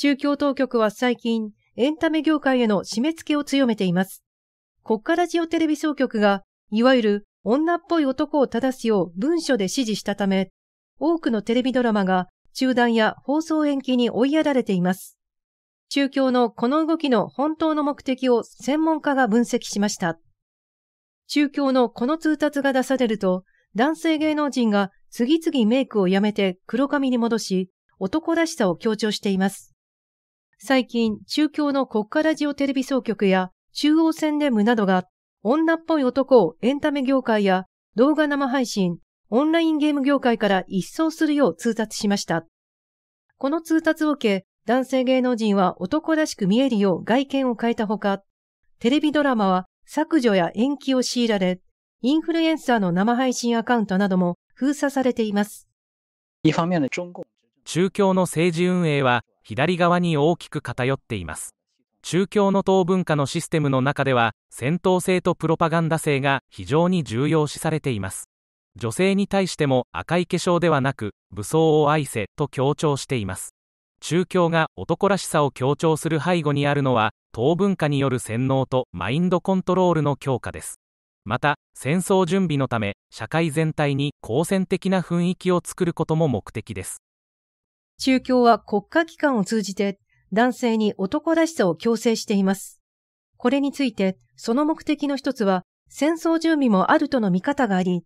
宗教当局は最近、エンタメ業界への締め付けを強めています。国家ラジオテレビ総局が、いわゆる女っぽい男を正すよう文書で指示したため、多くのテレビドラマが中断や放送延期に追いやられています。中共のこの動きの本当の目的を専門家が分析しました。中共のこの通達が出されると、男性芸能人が次々メイクをやめて黒髪に戻し、男らしさを強調しています。最近、中共の国家ラジオテレビ総局や中央宣伝部などが、女っぽい男をエンタメ業界や動画生配信、オンラインゲーム業界から一掃するよう通達しました。この通達を受け、男性芸能人は男らしく見えるよう外見を変えたほか、テレビドラマは削除や延期を強いられ、インフルエンサーの生配信アカウントなども封鎖されています。中共の政治運営は左側に大きく偏っています中共の党文化のシステムの中では戦闘性とプロパガンダ性が非常に重要視されています女性に対しても赤い化粧ではなく武装を愛せと強調しています中共が男らしさを強調する背後にあるのは党文化による洗脳とマインドコントロールの強化ですまた戦争準備のため社会全体に好戦的な雰囲気を作ることも目的です宗教は国家機関を通じて男性に男らしさを強制しています。これについて、その目的の一つは戦争準備もあるとの見方があり、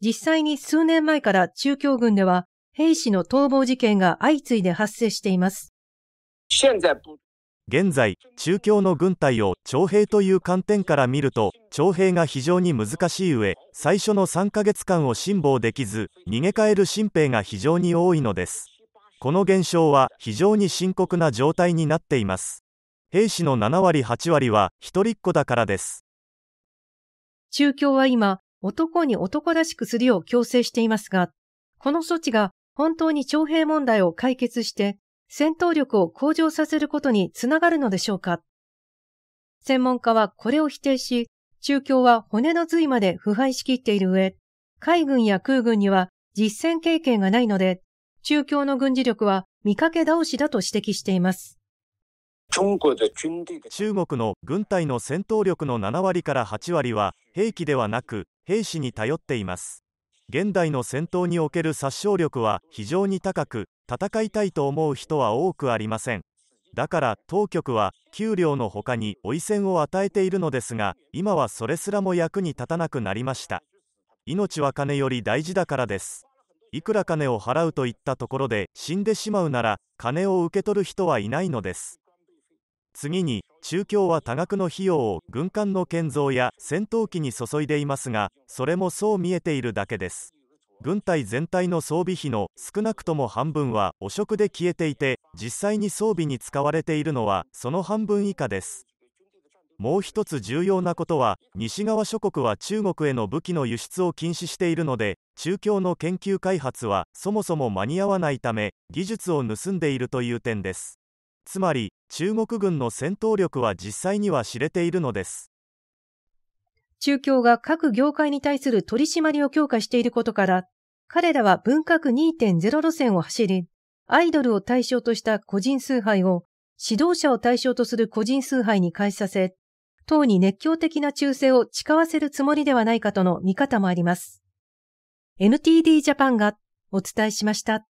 実際に数年前から中共軍では兵士の逃亡事件が相次いで発生しています。現在、中共の軍隊を徴兵という観点から見ると、徴兵が非常に難しい上、最初の3ヶ月間を辛抱できず、逃げ帰る新兵が非常に多いのです。この現象は非常に深刻な状態になっています兵士の7割8割は一人っ子だからです中共は今男に男らしくするよう強制していますがこの措置が本当に徴兵問題を解決して戦闘力を向上させることにつながるのでしょうか専門家はこれを否定し、中共は骨の髄まで腐敗しきっている上、海軍や空軍には実戦経験がないので、中共の軍事力は見かけ倒しだと指摘しています。中国の軍隊の戦闘力の7割から8割は兵器ではなく兵士に頼っています現代の戦闘における殺傷力は非常に高く戦いたいと思う人は多くありませんだから当局は給料の他に追い線を与えているのですが今はそれすらも役に立たなくなりました命は金より大事だからですいくら金を払うといったところで死んでしまうなら金を受け取る人はいないのです次に中共は多額の費用を軍艦の建造や戦闘機に注いでいますがそれもそう見えているだけです軍隊全体の装備費の少なくとも半分は汚職で消えていて実際に装備に使われているのはその半分以下ですもう一つ重要なことは西側諸国は中国への武器の輸出を禁止しているので中共の研究開発はそもそも間に合わないため技術を盗んでいるという点ですつまり中国軍の戦闘力は実際には知れているのです中共が各業界に対する取り締まりを強化していることから彼らは文革2.0路線を走りアイドルを対象とした個人崇拝を指導者を対象とする個人崇拝に開始させ党に熱狂的な忠誠を誓わせるつもりではないかとの見方もあります。NTD ジャパンがお伝えしました。